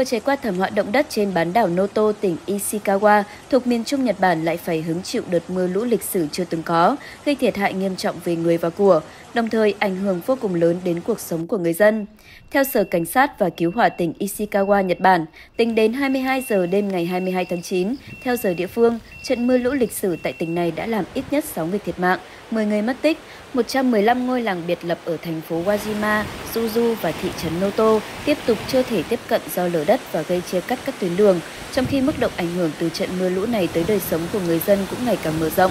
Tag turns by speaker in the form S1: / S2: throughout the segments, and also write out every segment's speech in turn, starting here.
S1: cơ chế qua thảm họa động đất trên bán đảo Noto, tỉnh Ishikawa, thuộc miền Trung Nhật Bản lại phải hứng chịu đợt mưa lũ lịch sử chưa từng có, gây thiệt hại nghiêm trọng về người và của, đồng thời ảnh hưởng vô cùng lớn đến cuộc sống của người dân. Theo Sở Cảnh sát và Cứu hỏa tỉnh Ishikawa, Nhật Bản, tính đến 22 giờ đêm ngày 22 tháng 9, theo giờ địa phương, trận mưa lũ lịch sử tại tỉnh này đã làm ít nhất 6 người thiệt mạng, 10 người mất tích, 115 ngôi làng biệt lập ở thành phố Wajima, Suzu và thị trấn Noto tiếp tục chưa thể tiếp cận do lở đất và gây chia cắt các tuyến đường, trong khi mức độ ảnh hưởng từ trận mưa lũ này tới đời sống của người dân cũng ngày càng mở rộng.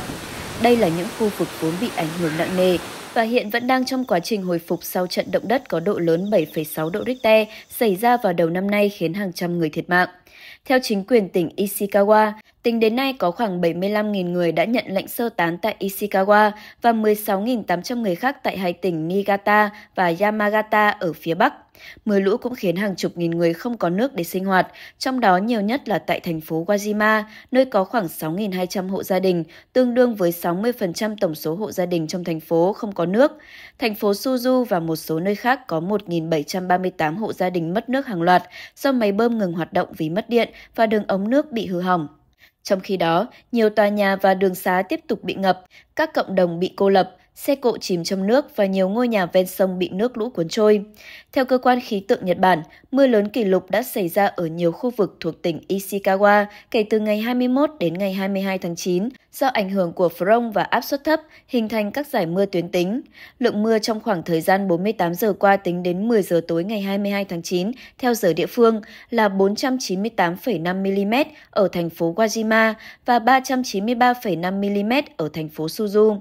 S1: Đây là những khu vực vốn bị ảnh hưởng nặng nề và hiện vẫn đang trong quá trình hồi phục sau trận động đất có độ lớn 7,6 độ Richter xảy ra vào đầu năm nay khiến hàng trăm người thiệt mạng. Theo chính quyền tỉnh Ishikawa, tính đến nay có khoảng 75.000 người đã nhận lệnh sơ tán tại Ishikawa và 16.800 người khác tại hai tỉnh Niigata và Yamagata ở phía Bắc. Mưa lũ cũng khiến hàng chục nghìn người không có nước để sinh hoạt, trong đó nhiều nhất là tại thành phố Wajima, nơi có khoảng 6.200 hộ gia đình, tương đương với 60% tổng số hộ gia đình trong thành phố không có nước. Thành phố Suzu và một số nơi khác có 1.738 hộ gia đình mất nước hàng loạt do máy bơm ngừng hoạt động vì mất điện và đường ống nước bị hư hỏng. Trong khi đó, nhiều tòa nhà và đường xá tiếp tục bị ngập, các cộng đồng bị cô lập, xe cộ chìm trong nước và nhiều ngôi nhà ven sông bị nước lũ cuốn trôi. Theo cơ quan khí tượng Nhật Bản, mưa lớn kỷ lục đã xảy ra ở nhiều khu vực thuộc tỉnh Ishikawa kể từ ngày 21 đến ngày 22 tháng 9 do ảnh hưởng của front và áp suất thấp hình thành các giải mưa tuyến tính. Lượng mưa trong khoảng thời gian 48 giờ qua tính đến 10 giờ tối ngày 22 tháng 9 theo giờ địa phương là 498,5 mm ở thành phố Wajima và 393,5 mm ở thành phố Suzu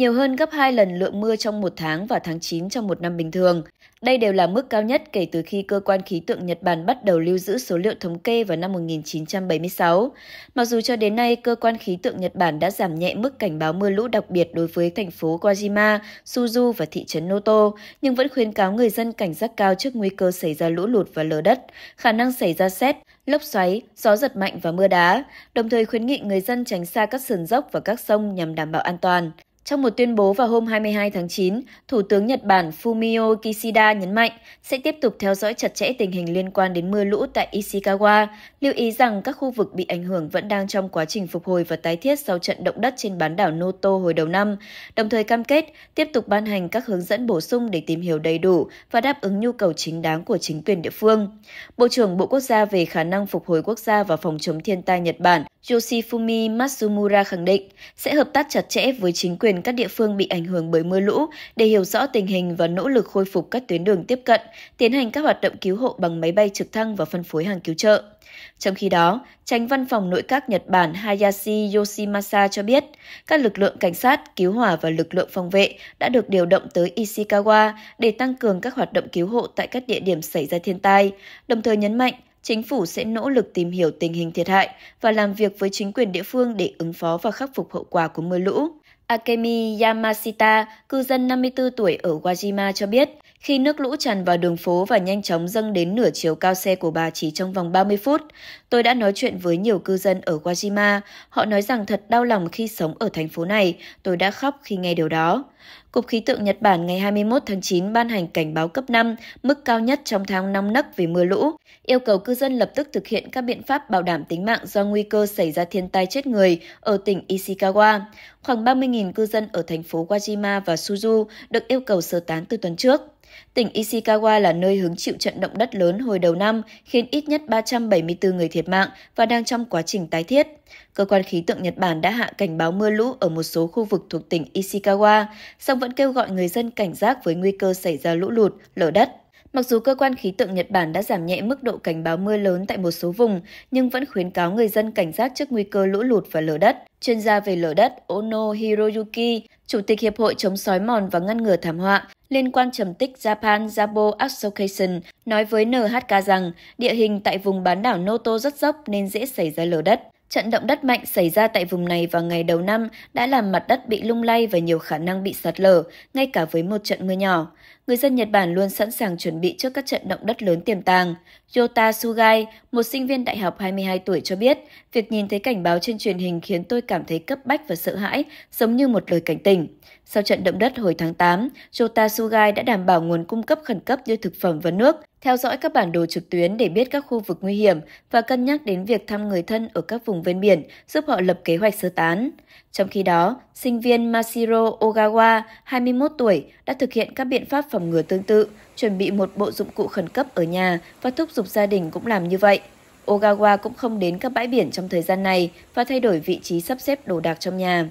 S1: nhiều hơn gấp 2 lần lượng mưa trong một tháng và tháng 9 trong một năm bình thường. Đây đều là mức cao nhất kể từ khi cơ quan khí tượng Nhật Bản bắt đầu lưu giữ số liệu thống kê vào năm 1976. Mặc dù cho đến nay, cơ quan khí tượng Nhật Bản đã giảm nhẹ mức cảnh báo mưa lũ đặc biệt đối với thành phố Kojima, Suzu và thị trấn Noto, nhưng vẫn khuyến cáo người dân cảnh giác cao trước nguy cơ xảy ra lũ lụt và lở đất, khả năng xảy ra xét, lốc xoáy, gió giật mạnh và mưa đá, đồng thời khuyến nghị người dân tránh xa các sườn dốc và các sông nhằm đảm bảo an toàn. Trong một tuyên bố vào hôm 22 tháng 9, Thủ tướng Nhật Bản Fumio Kishida nhấn mạnh sẽ tiếp tục theo dõi chặt chẽ tình hình liên quan đến mưa lũ tại Ishikawa, lưu ý rằng các khu vực bị ảnh hưởng vẫn đang trong quá trình phục hồi và tái thiết sau trận động đất trên bán đảo Noto hồi đầu năm, đồng thời cam kết tiếp tục ban hành các hướng dẫn bổ sung để tìm hiểu đầy đủ và đáp ứng nhu cầu chính đáng của chính quyền địa phương. Bộ trưởng Bộ Quốc gia về khả năng phục hồi quốc gia và phòng chống thiên tai Nhật Bản Yoshifumi Matsumura khẳng định sẽ hợp tác chặt chẽ với chính quyền các địa phương bị ảnh hưởng bởi mưa lũ để hiểu rõ tình hình và nỗ lực khôi phục các tuyến đường tiếp cận, tiến hành các hoạt động cứu hộ bằng máy bay trực thăng và phân phối hàng cứu trợ. Trong khi đó, tránh văn phòng nội các Nhật Bản Hayashi Yoshimasa cho biết, các lực lượng cảnh sát, cứu hỏa và lực lượng phòng vệ đã được điều động tới Ishikawa để tăng cường các hoạt động cứu hộ tại các địa điểm xảy ra thiên tai, đồng thời nhấn mạnh chính phủ sẽ nỗ lực tìm hiểu tình hình thiệt hại và làm việc với chính quyền địa phương để ứng phó và khắc phục hậu quả của mưa lũ. Akemi Yamashita, cư dân 54 tuổi ở Wajima cho biết, khi nước lũ tràn vào đường phố và nhanh chóng dâng đến nửa chiều cao xe của bà chỉ trong vòng 30 phút, tôi đã nói chuyện với nhiều cư dân ở Wajima. Họ nói rằng thật đau lòng khi sống ở thành phố này, tôi đã khóc khi nghe điều đó. Cục khí tượng Nhật Bản ngày 21 tháng 9 ban hành cảnh báo cấp 5, mức cao nhất trong tháng năm nấc về mưa lũ, yêu cầu cư dân lập tức thực hiện các biện pháp bảo đảm tính mạng do nguy cơ xảy ra thiên tai chết người ở tỉnh Ishikawa. Khoảng 30.000 cư dân ở thành phố Wajima và Suzu được yêu cầu sơ tán từ tuần trước. Tỉnh Ishikawa là nơi hứng chịu trận động đất lớn hồi đầu năm, khiến ít nhất 374 người thiệt mạng và đang trong quá trình tái thiết. Cơ quan khí tượng Nhật Bản đã hạ cảnh báo mưa lũ ở một số khu vực thuộc tỉnh Ishikawa, song vẫn kêu gọi người dân cảnh giác với nguy cơ xảy ra lũ lụt, lở đất. Mặc dù cơ quan khí tượng Nhật Bản đã giảm nhẹ mức độ cảnh báo mưa lớn tại một số vùng, nhưng vẫn khuyến cáo người dân cảnh giác trước nguy cơ lũ lụt và lở đất. Chuyên gia về lở đất Ono Hiroyuki, Chủ tịch Hiệp hội chống sói mòn và ngăn ngừa thảm họa, liên quan trầm tích Japan Jabo Association, nói với NHK rằng địa hình tại vùng bán đảo Noto rất dốc nên dễ xảy ra lở đất. Trận động đất mạnh xảy ra tại vùng này vào ngày đầu năm đã làm mặt đất bị lung lay và nhiều khả năng bị sạt lở, ngay cả với một trận mưa nhỏ người dân Nhật Bản luôn sẵn sàng chuẩn bị trước các trận động đất lớn tiềm tàng. Yota Sugai, một sinh viên đại học 22 tuổi cho biết, việc nhìn thấy cảnh báo trên truyền hình khiến tôi cảm thấy cấp bách và sợ hãi, giống như một lời cảnh tỉnh. Sau trận động đất hồi tháng 8, Yota Sugai đã đảm bảo nguồn cung cấp khẩn cấp như thực phẩm và nước, theo dõi các bản đồ trực tuyến để biết các khu vực nguy hiểm và cân nhắc đến việc thăm người thân ở các vùng ven biển, giúp họ lập kế hoạch sơ tán. Trong khi đó, sinh viên Masiro Ogawa, 21 tuổi, đã thực hiện các biện pháp phòng ngừa tương tự, chuẩn bị một bộ dụng cụ khẩn cấp ở nhà và thúc giục gia đình cũng làm như vậy. Ogawa cũng không đến các bãi biển trong thời gian này và thay đổi vị trí sắp xếp đồ đạc trong nhà.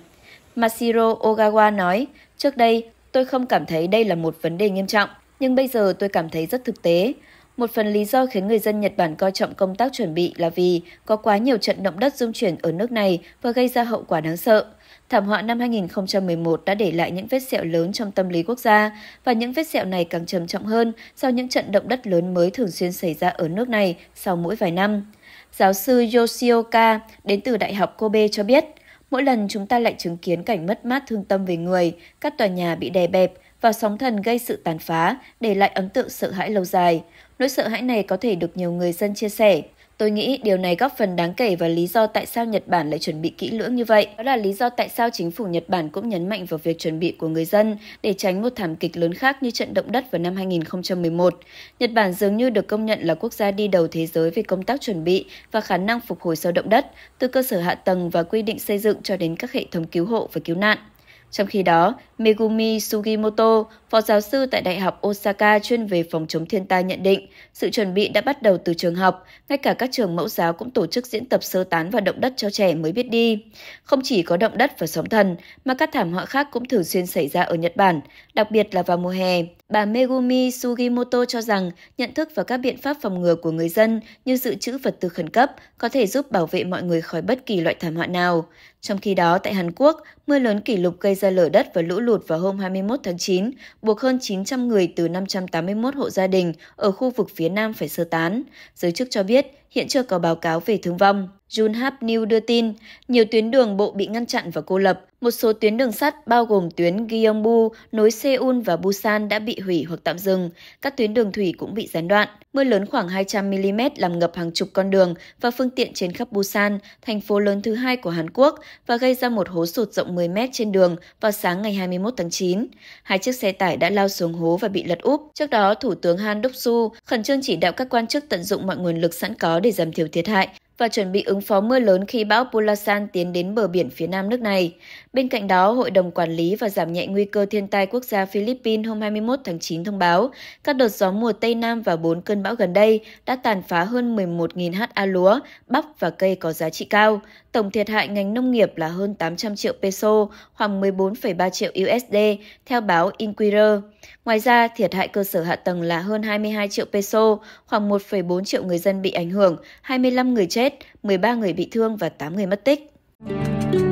S1: Masiro Ogawa nói, trước đây tôi không cảm thấy đây là một vấn đề nghiêm trọng, nhưng bây giờ tôi cảm thấy rất thực tế. Một phần lý do khiến người dân Nhật Bản coi trọng công tác chuẩn bị là vì có quá nhiều trận động đất dung chuyển ở nước này và gây ra hậu quả đáng sợ. Thảm họa năm 2011 đã để lại những vết sẹo lớn trong tâm lý quốc gia và những vết sẹo này càng trầm trọng hơn sau những trận động đất lớn mới thường xuyên xảy ra ở nước này sau mỗi vài năm. Giáo sư Yoshioka đến từ Đại học Kobe cho biết, mỗi lần chúng ta lại chứng kiến cảnh mất mát thương tâm về người, các tòa nhà bị đè bẹp, và sóng thần gây sự tàn phá, để lại ấn tượng sợ hãi lâu dài. Nỗi sợ hãi này có thể được nhiều người dân chia sẻ. Tôi nghĩ điều này góp phần đáng kể và lý do tại sao Nhật Bản lại chuẩn bị kỹ lưỡng như vậy. Đó là lý do tại sao chính phủ Nhật Bản cũng nhấn mạnh vào việc chuẩn bị của người dân để tránh một thảm kịch lớn khác như trận động đất vào năm 2011. Nhật Bản dường như được công nhận là quốc gia đi đầu thế giới về công tác chuẩn bị và khả năng phục hồi sau động đất, từ cơ sở hạ tầng và quy định xây dựng cho đến các hệ thống cứu hộ và cứu nạn. Trong khi đó, Megumi Sugimoto, phó giáo sư tại Đại học Osaka chuyên về phòng chống thiên tai nhận định, sự chuẩn bị đã bắt đầu từ trường học, ngay cả các trường mẫu giáo cũng tổ chức diễn tập sơ tán và động đất cho trẻ mới biết đi. Không chỉ có động đất và sóng thần, mà các thảm họa khác cũng thường xuyên xảy ra ở Nhật Bản đặc biệt là vào mùa hè. Bà Megumi Sugimoto cho rằng nhận thức và các biện pháp phòng ngừa của người dân như dự trữ vật tư khẩn cấp có thể giúp bảo vệ mọi người khỏi bất kỳ loại thảm họa nào. Trong khi đó, tại Hàn Quốc, mưa lớn kỷ lục gây ra lở đất và lũ lụt vào hôm 21 tháng 9, buộc hơn 900 người từ 581 hộ gia đình ở khu vực phía Nam phải sơ tán. Giới chức cho biết, hiện chưa có báo cáo về thương vong. Junhap News đưa tin, nhiều tuyến đường bộ bị ngăn chặn và cô lập. Một số tuyến đường sắt bao gồm tuyến Gyeongbu nối Seoul và Busan đã bị hủy hoặc tạm dừng. Các tuyến đường thủy cũng bị gián đoạn. Mưa lớn khoảng 200mm làm ngập hàng chục con đường và phương tiện trên khắp Busan, thành phố lớn thứ hai của Hàn Quốc và gây ra một hố sụt rộng 10 mét trên đường vào sáng ngày 21 tháng 9. Hai chiếc xe tải đã lao xuống hố và bị lật úp. Trước đó, Thủ tướng Han Duk su khẩn trương chỉ đạo các quan chức tận dụng mọi nguồn lực sẵn có để giảm thiểu thiệt hại và chuẩn bị ứng phó mưa lớn khi bão Pulasan tiến đến bờ biển phía nam nước này. Bên cạnh đó, Hội đồng Quản lý và Giảm nhẹ Nguy cơ Thiên tai Quốc gia Philippines hôm 21 tháng 9 thông báo, các đợt gió mùa Tây Nam và 4 cơn bão gần đây đã tàn phá hơn 11.000 ha lúa, bắp và cây có giá trị cao. Tổng thiệt hại ngành nông nghiệp là hơn 800 triệu peso, khoảng 14,3 triệu USD, theo báo Inquirer. Ngoài ra, thiệt hại cơ sở hạ tầng là hơn 22 triệu peso, khoảng 1,4 triệu người dân bị ảnh hưởng, 25 người chết, 13 người bị thương và 8 người mất tích.